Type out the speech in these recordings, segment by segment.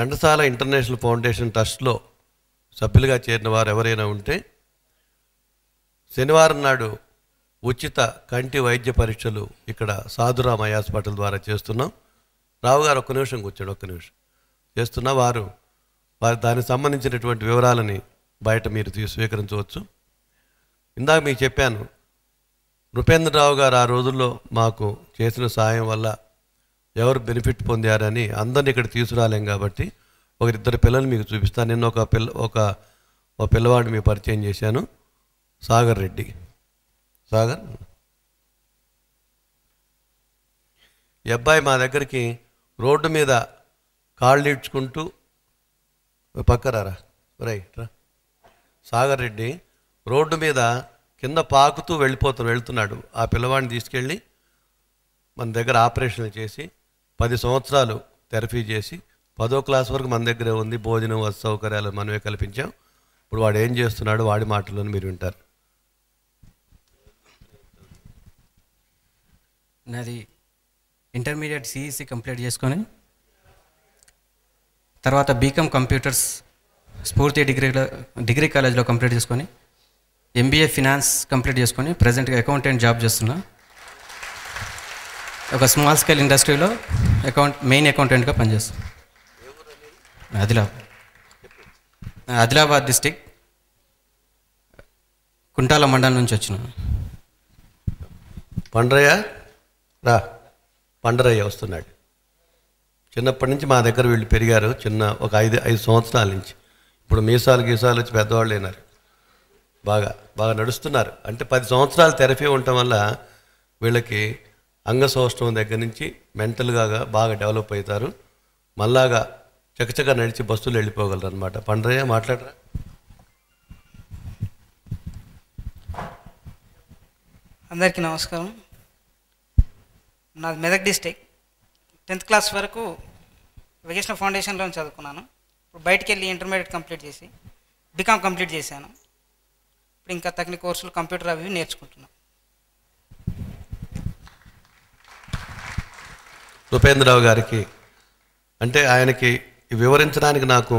Ghantasala international foundation ట్రస్ట్లో సభ్యులుగా చేరిన వారు ఎవరైనా ఉంటే శనివారం నాడు ఉచిత కంటి వైద్య పరీక్షలు ఇక్కడ సాధురామ హాస్పిటల్ ద్వారా చేస్తున్నాం రావు గారు ఒక్క నిమిషం కూర్చోండి ఒక్క నిమిషం చేస్తున్న వారు వారి దానికి సంబంధించినటువంటి వివరాలని బయట మీరు స్వీకరించవచ్చు ఇందాక మీకు చెప్పాను నృపేంద్రరావు గారు ఆ రోజుల్లో మాకు చేసిన సాయం వల్ల ఎవరు బెనిఫిట్ పొందారని అందరిని ఇక్కడ తీసుకురాలేం కాబట్టి ఒకరిద్దరు పిల్లల్ని మీకు చూపిస్తాను నిన్న ఒక పిల్ల ఒక ఒక పిల్లవాడిని మీకు పరిచయం చేశాను సాగర్ రెడ్డి సాగర్ ఈ అబ్బాయి మా దగ్గరికి రోడ్డు మీద కాళ్ళు ఇడ్చుకుంటూ పక్కరారా రైట్ రా సాగర్ రెడ్డి రోడ్డు మీద కింద పాకుతూ వెళ్ళిపోతూ వెళ్తున్నాడు ఆ పిల్లవాడిని తీసుకెళ్ళి మన దగ్గర ఆపరేషన్లు చేసి పది సంవత్సరాలు థెరపీ చేసి పదో క్లాస్ వరకు మన దగ్గర ఉంది భోజనం వసతి సౌకర్యాలు మనమే కల్పించాం ఇప్పుడు వాడు ఏం చేస్తున్నాడు వాడి మాటలను మీరు వింటారు నాది ఇంటర్మీడియట్ సిఈసి కంప్లీట్ చేసుకొని తర్వాత బీకామ్ కంప్యూటర్స్ స్ఫూర్తి డిగ్రీలో డిగ్రీ కాలేజ్లో కంప్లీట్ చేసుకొని ఎంబీఏ ఫినాన్స్ కంప్లీట్ చేసుకొని ప్రజెంట్గా అకౌంటెంట్ జాబ్ చేస్తున్నాను ఒక స్మాల్ స్కేల్ ఇండస్ట్రీలో అకౌంట్ మెయిన్ అకౌంటెంట్గా పనిచేస్తుంది ఆదిలాబాద్ ఆదిలాబాద్ డిస్టిక్ కుంటాల మండలం నుంచి వచ్చిన పండ్రయ్య రా పండరయ్య వస్తున్నాడు చిన్నప్పటి నుంచి మా దగ్గర వీళ్ళు పెరిగారు చిన్న ఒక ఐదు ఐదు సంవత్సరాల నుంచి ఇప్పుడు మీసాలు గీసాలు వచ్చి పెద్దవాళ్ళు అయినారు బాగా బాగా నడుస్తున్నారు అంటే పది సంవత్సరాలు థెరపీ ఉండటం వల్ల వీళ్ళకి అంగసౌష్ఠవం దగ్గర నుంచి మెంటల్గా బాగా డెవలప్ అవుతారు మళ్ళాగా చకచక నడిచి బస్సులు వెళ్ళిపోగలరు అనమాట పండ్రయ్య మాట్లాడరా అందరికీ నమస్కారం నాది మెదక్ డిస్టిక్ టెన్త్ క్లాస్ వరకు వెకేషన్ ఫౌండేషన్లో చదువుకున్నాను ఇప్పుడు బయటికి వెళ్ళి ఇంటర్మీడియట్ కంప్లీట్ చేసి బీకామ్ కంప్లీట్ చేశాను ఇప్పుడు ఇంకా తగిన కోర్సులు కంప్యూటర్ అవి నేర్చుకుంటున్నాను ఉపేంద్రరావు గారికి అంటే ఆయనకి వివరించడానికి నాకు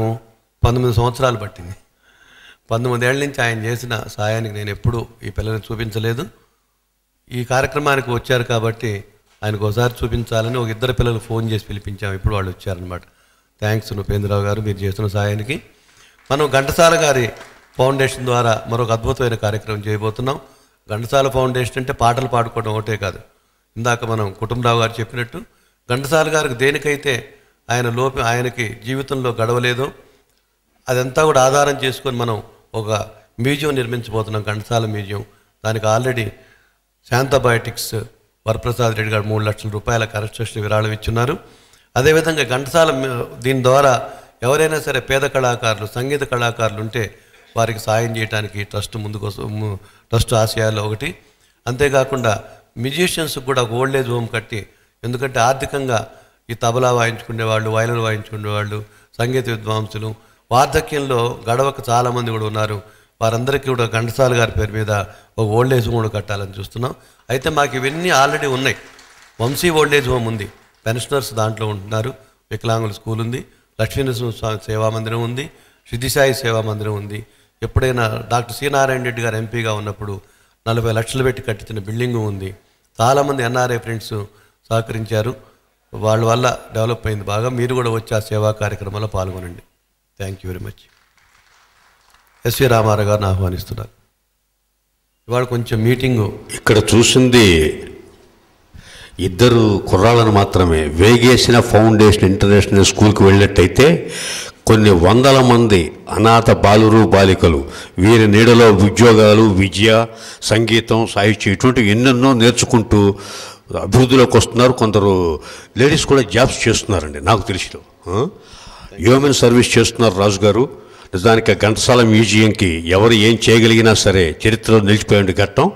పంతొమ్మిది సంవత్సరాలు పట్టింది ఏళ్ళ నుంచి ఆయన చేసిన సహాయానికి నేను ఎప్పుడూ ఈ పిల్లల్ని చూపించలేదు ఈ కార్యక్రమానికి వచ్చారు కాబట్టి ఆయనకు ఒకసారి చూపించాలని ఒక ఇద్దరు పిల్లలు ఫోన్ చేసి పిలిపించాము ఇప్పుడు వాళ్ళు వచ్చారనమాట థ్యాంక్స్ ఉపేంద్రరావు గారు మీరు చేసిన సహాయానికి మనం ఘంటసాల గారి ఫౌండేషన్ ద్వారా మరొక అద్భుతమైన కార్యక్రమం చేయబోతున్నాం ఘంటసాల ఫౌండేషన్ అంటే పాటలు పాడుకోవడం ఒకటే కాదు ఇందాక మనం కుటుంబరావు గారు చెప్పినట్టు ఘంటసాల గారికి దేనికైతే ఆయన లోపం ఆయనకి జీవితంలో గడవలేదు అదంతా కూడా ఆధారం చేసుకొని మనం ఒక మ్యూజియం నిర్మించబోతున్నాం ఘంటసాల మ్యూజియం దానికి ఆల్రెడీ శాంతబయోటిక్స్ వరప్రసాద్ రెడ్డి గారు మూడు లక్షల రూపాయల కన్స్ట్రక్షన్ విరాళం ఇచ్చున్నారు అదేవిధంగా ఘంటసాల దీని ద్వారా ఎవరైనా సరే పేద కళాకారులు సంగీత కళాకారులు ఉంటే వారికి సాయం చేయడానికి ట్రస్ట్ కోసం ట్రస్ట్ ఆశయాల్లో ఒకటి అంతేకాకుండా మ్యూజిషియన్స్ కూడా ఓల్డ్ ఏజ్ హోమ్ కట్టి ఎందుకంటే ఆర్థికంగా ఈ తబలా వాయించుకునేవాళ్ళు వాయించుకునే వాయించుకునేవాళ్ళు సంగీత విద్వాంసులు వార్ధక్యంలో గడవకు చాలామంది కూడా ఉన్నారు వారందరికీ కూడా ఘంటసాల గారి పేరు మీద ఒక ఓల్డ్ ఏజ్ హోమ్ కట్టాలని చూస్తున్నాం అయితే మాకు ఇవన్నీ ఆల్రెడీ ఉన్నాయి వంశీ ఓల్డ్ ఏజ్ హోమ్ ఉంది పెన్షనర్స్ దాంట్లో ఉంటున్నారు వికలాంగుల స్కూల్ ఉంది లక్ష్మీనరసింహ స్వామి సేవా మందిరం ఉంది సిద్ధిసాయి సేవా మందిరం ఉంది ఎప్పుడైనా డాక్టర్ సి నారాయణ రెడ్డి గారు ఎంపీగా ఉన్నప్పుడు నలభై లక్షలు పెట్టి కట్టించిన బిల్డింగు ఉంది చాలామంది ఎన్ఆర్ఐ ఫ్రెండ్స్ సహకరించారు వాళ్ళ వల్ల డెవలప్ అయింది బాగా మీరు కూడా వచ్చి ఆ సేవా కార్యక్రమంలో పాల్గొనండి thank you very much S V Rama Rao గారిని ఆహ్వానిస్తున్నారు ఇవాళ కొంచెం మీటింగు ఇక్కడ చూసింది ఇద్దరు కుర్రాళ్ళను మాత్రమే వేగేసిన ఫౌండేషన్ ఇంటర్నేషనల్ స్కూల్కి వెళ్ళినట్టయితే కొన్ని వందల మంది అనాథ బాలురు బాలికలు వీరి నీడలో ఉద్యోగాలు విద్య సంగీతం సాహిత్యం ఇటువంటి ఎన్నెన్నో నేర్చుకుంటూ అభివృద్ధిలోకి వస్తున్నారు కొందరు లేడీస్ కూడా జాబ్స్ చేస్తున్నారండి నాకు తెలిసిన హ్యూమన్ సర్వీస్ చేస్తున్నారు రాజు గారు నిజానికి ఘంటసాల మ్యూజియంకి ఎవరు ఏం చేయగలిగినా సరే చరిత్రలో నిలిచిపోయే ఘట్టం